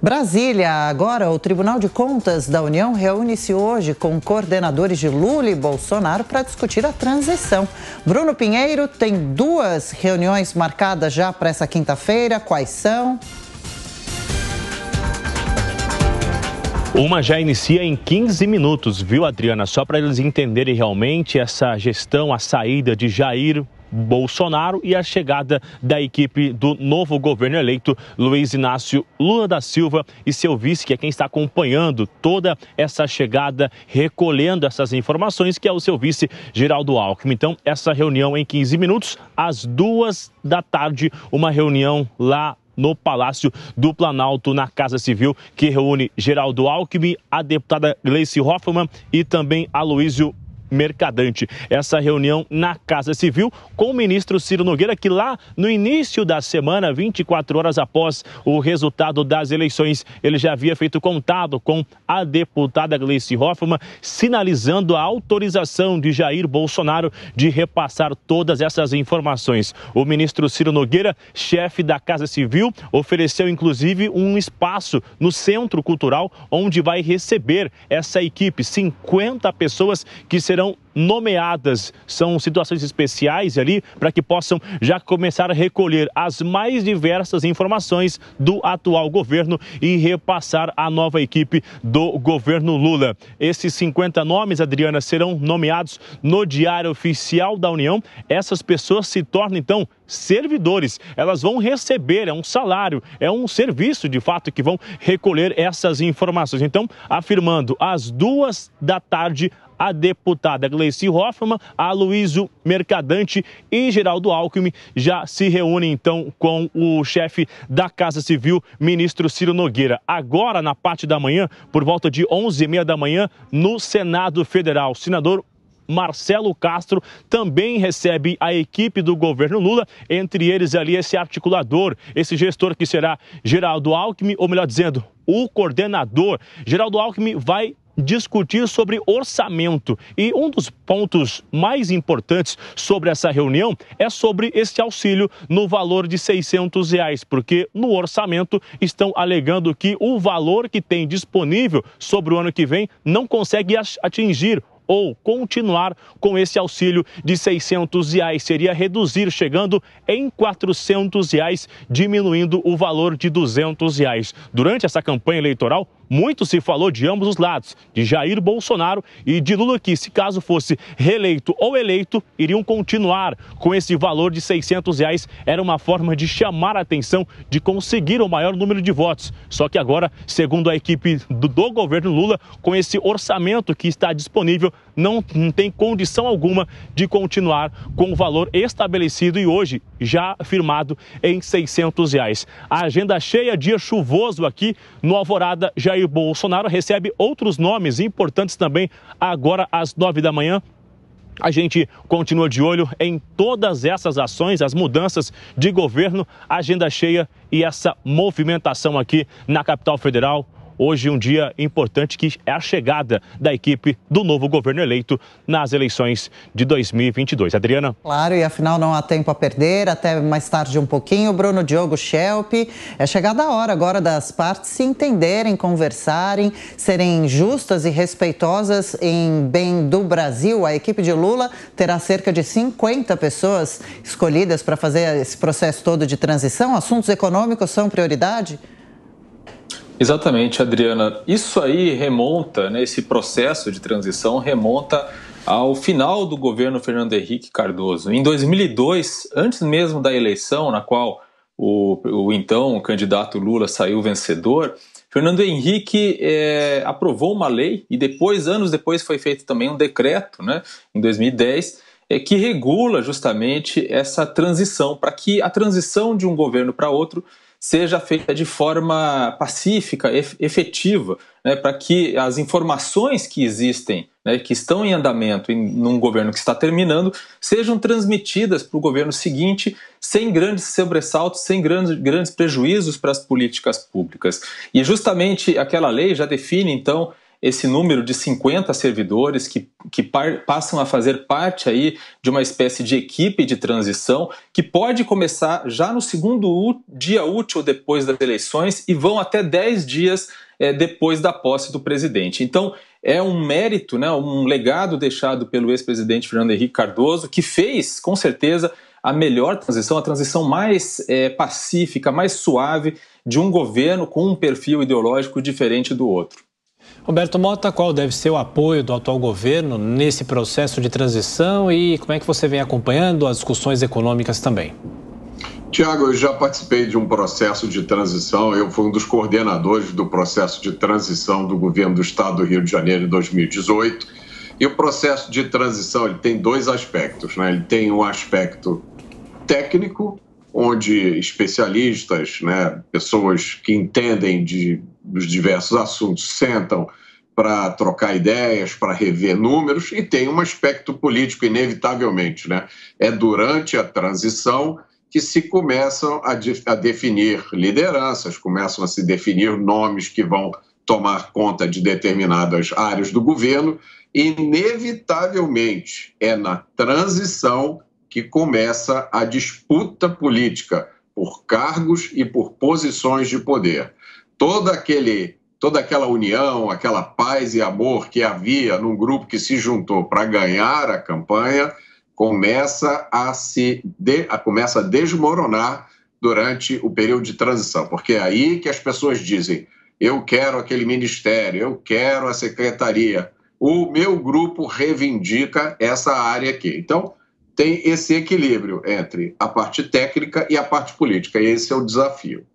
Brasília, agora, o Tribunal de Contas da União reúne-se hoje com coordenadores de Lula e Bolsonaro para discutir a transição. Bruno Pinheiro tem duas reuniões marcadas já para essa quinta-feira. Quais são? Uma já inicia em 15 minutos, viu, Adriana? Só para eles entenderem realmente essa gestão, a saída de Jair Bolsonaro e a chegada da equipe do novo governo eleito, Luiz Inácio Lula da Silva e seu vice, que é quem está acompanhando toda essa chegada, recolhendo essas informações, que é o seu vice, Geraldo Alckmin. Então, essa reunião em 15 minutos, às duas da tarde, uma reunião lá no Palácio do Planalto, na Casa Civil, que reúne Geraldo Alckmin, a deputada Gleice Hoffmann e também Aloysio Mercadante. Essa reunião na Casa Civil com o ministro Ciro Nogueira, que lá no início da semana, 24 horas após o resultado das eleições, ele já havia feito contato com a deputada Gleice Hoffmann, sinalizando a autorização de Jair Bolsonaro de repassar todas essas informações. O ministro Ciro Nogueira, chefe da Casa Civil, ofereceu inclusive um espaço no Centro Cultural onde vai receber essa equipe, 50 pessoas que serão serão nomeadas. São situações especiais ali para que possam já começar a recolher as mais diversas informações do atual governo e repassar à nova equipe do governo Lula. Esses 50 nomes, Adriana, serão nomeados no Diário Oficial da União. Essas pessoas se tornam então servidores. Elas vão receber, é um salário, é um serviço de fato que vão recolher essas informações. Então, afirmando, às duas da tarde, a deputada Gleici Hoffmann, a Luísio Mercadante e Geraldo Alckmin já se reúnem então com o chefe da Casa Civil, ministro Ciro Nogueira. Agora, na parte da manhã, por volta de 11h30 da manhã, no Senado Federal, o senador Marcelo Castro também recebe a equipe do governo Lula, entre eles ali esse articulador, esse gestor que será Geraldo Alckmin, ou melhor dizendo, o coordenador. Geraldo Alckmin vai discutir sobre orçamento. E um dos pontos mais importantes sobre essa reunião é sobre este auxílio no valor de 600 reais, porque no orçamento estão alegando que o valor que tem disponível sobre o ano que vem não consegue atingir ou continuar com esse auxílio de 600 reais. Seria reduzir, chegando em 400 reais, diminuindo o valor de 200 reais. Durante essa campanha eleitoral, muito se falou de ambos os lados, de Jair Bolsonaro e de Lula, que, se caso fosse reeleito ou eleito, iriam continuar com esse valor de 600 reais. Era uma forma de chamar a atenção, de conseguir o maior número de votos. Só que agora, segundo a equipe do, do governo Lula, com esse orçamento que está disponível, não tem condição alguma de continuar com o valor estabelecido e hoje já firmado em 600 reais. A agenda cheia, dia chuvoso aqui no Alvorada Jair. Jair Bolsonaro recebe outros nomes importantes também agora às nove da manhã. A gente continua de olho em todas essas ações, as mudanças de governo, agenda cheia e essa movimentação aqui na capital federal. Hoje, um dia importante que é a chegada da equipe do novo governo eleito nas eleições de 2022. Adriana? Claro, e afinal não há tempo a perder. Até mais tarde um pouquinho, Bruno Diogo Schelp. É chegada a hora agora das partes se entenderem, conversarem, serem justas e respeitosas em bem do Brasil. A equipe de Lula terá cerca de 50 pessoas escolhidas para fazer esse processo todo de transição. Assuntos econômicos são prioridade? Exatamente, Adriana. Isso aí remonta, né, esse processo de transição remonta ao final do governo Fernando Henrique Cardoso. Em 2002, antes mesmo da eleição, na qual o, o então candidato Lula saiu vencedor, Fernando Henrique é, aprovou uma lei e depois, anos depois, foi feito também um decreto, né, em 2010, é, eh, que regula justamente essa transição, para que a transição de um governo para outro seja feita de forma pacífica, efetiva, né, para que as informações que existem, né, que estão em andamento em num governo que está terminando, sejam transmitidas para o governo seguinte sem grandes sobressaltos, sem grandes, grandes prejuízos para as políticas públicas. E justamente aquela lei já define, então, esse número de 50 servidores que, que par, passam a fazer parte aí de uma espécie de equipe de transição que pode começar já no segundo dia útil depois das eleições e vão até 10 dias é, depois da posse do presidente. Então, é um mérito, né, um legado deixado pelo ex-presidente Fernando Henrique Cardoso, que fez, com certeza, a melhor transição, a transição mais é, pacífica, mais suave de um governo com um perfil ideológico diferente do outro. Roberto Mota, qual deve ser o apoio do atual governo nesse processo de transição e como é que você vem acompanhando as discussões econômicas também? Tiago, eu já participei de um processo de transição, eu fui um dos coordenadores do processo de transição do governo do estado do Rio de Janeiro em 2018. E o processo de transição ele tem dois aspectos. Né? Ele tem um aspecto técnico, onde especialistas, né, pessoas que entendem de dos diversos assuntos sentam para trocar ideias, para rever números, e tem um aspecto político, inevitavelmente. Né? É durante a transição que se começam a, de, a definir lideranças, começam a se definir nomes que vão tomar conta de determinadas áreas do governo. e Inevitavelmente é na transição que começa a disputa política por cargos e por posições de poder toda aquele toda aquela união, aquela paz e amor que havia num grupo que se juntou para ganhar a campanha começa a se de, a, começa a desmoronar durante o período de transição, porque é aí que as pessoas dizem: eu quero aquele ministério, eu quero a secretaria. O meu grupo reivindica essa área aqui. Então, tem esse equilíbrio entre a parte técnica e a parte política, e esse é o desafio.